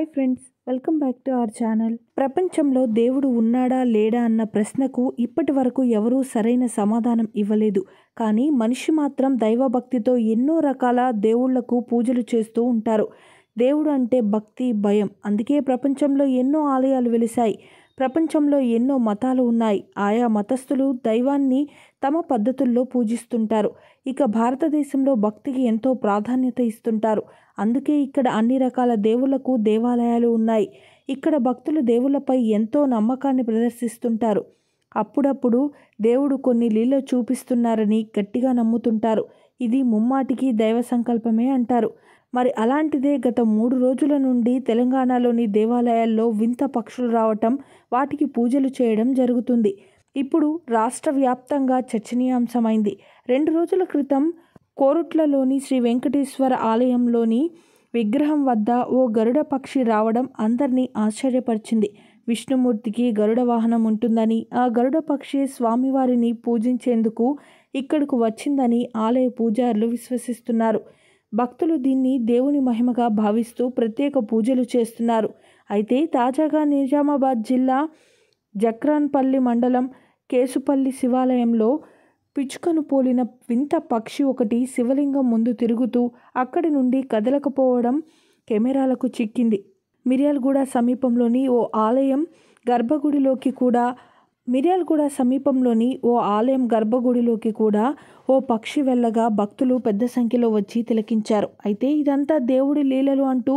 hi friends welcome back to our channel ప్రపంచంలో దేవుడు ఉన్నాడా లేడా అన్న ప్రశ్నకు ఇప్పటి వరకు ఎవరూ సరైన సమాధానం ఇవ్వలేదు కానీ మనిషి మాత్రం దైవభక్తితో ఎన్నో రకాల దేవుళ్లకు పూజలు చేస్తూ ఉంటారు దేవుడు అంటే భక్తి భయం అందుకే ప్రపంచంలో ఎన్నో ఆలయాలు వెలిశాయి ప్రపంచంలో ఎన్నో మతాలు ఉన్నాయి ఆయా మతస్థులు దైవాన్ని తమ పద్ధతుల్లో పూజిస్తుంటారు ఇక భారతదేశంలో భక్తికి ఎంతో ప్రాధాన్యత ఇస్తుంటారు అందుకే ఇక్కడ అన్ని రకాల దేవుళ్లకు దేవాలయాలు ఉన్నాయి ఇక్కడ భక్తులు దేవుళ్లపై ఎంతో నమ్మకాన్ని ప్రదర్శిస్తుంటారు అప్పుడప్పుడు దేవుడు కొన్ని లీల చూపిస్తున్నారని గట్టిగా నమ్ముతుంటారు ఇది ముమ్మాటికి దైవ సంకల్పమే అంటారు మరి అలాంటిదే గత మూడు రోజుల నుండి తెలంగాణలోని దేవాలయాల్లో వింత పక్షులు రావటం వాటికి పూజలు చేయడం జరుగుతుంది ఇప్పుడు రాష్ట్ర వ్యాప్తంగా చర్చనీయాంశమైంది రెండు రోజుల క్రితం కోరుట్లలోని శ్రీ వెంకటేశ్వర ఆలయంలోని విగ్రహం వద్ద ఓ గరుడ పక్షి రావడం అందరినీ ఆశ్చర్యపరిచింది విష్ణుమూర్తికి గరుడ వాహనం ఉంటుందని ఆ గరుడ పక్షి స్వామివారిని పూజించేందుకు ఇక్కడకు వచ్చిందని ఆలయ పూజారులు విశ్వసిస్తున్నారు భక్తులు దీన్ని దేవుని మహిమగా భావిస్తూ ప్రత్యేక పూజలు చేస్తున్నారు అయితే తాజాగా నిజామాబాద్ జిల్లా జక్రాన్పల్లి మండలం కేసుపల్లి శివాలయంలో పిచ్చుకను పోలిన వింత పక్షి ఒకటి శివలింగం ముందు తిరుగుతూ అక్కడి నుండి కదలకపోవడం కెమెరాలకు చిక్కింది మిర్యాలగూడ సమీపంలోని ఓ ఆలయం గర్భగుడిలోకి కూడా కూడా సమీపంలోని ఓ ఆలయం గర్భగుడిలోకి కూడా ఓ పక్షి వెళ్ళగా భక్తులు పెద్ద సంఖ్యలో వచ్చి తిలకించారు అయితే ఇదంతా దేవుడి లీలలు అంటూ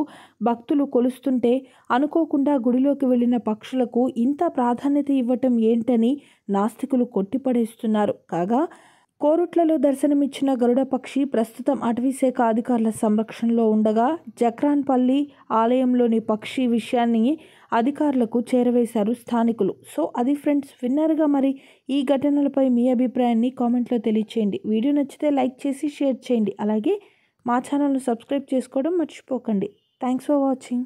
భక్తులు కొలుస్తుంటే అనుకోకుండా గుడిలోకి వెళ్ళిన పక్షులకు ఇంత ప్రాధాన్యత ఇవ్వటం ఏంటని నాస్తికులు కొట్టిపడేస్తున్నారు కాగా కోరుట్లలో దర్శనమిచ్చిన గరుడ పక్షి ప్రస్తుతం అటవీశాఖ అధికారుల సంరక్షణలో ఉండగా జక్రాన్పల్లి ఆలయంలోని పక్షి విషయాన్ని అధికారులకు చేరవేశారు స్థానికులు సో అది ఫ్రెండ్స్ విన్నర్గా మరి ఈ ఘటనలపై మీ అభిప్రాయాన్ని కామెంట్లో తెలియచేయండి వీడియో నచ్చితే లైక్ చేసి షేర్ చేయండి అలాగే మా ఛానల్ను సబ్స్క్రైబ్ చేసుకోవడం మర్చిపోకండి థ్యాంక్స్ ఫర్ వాచింగ్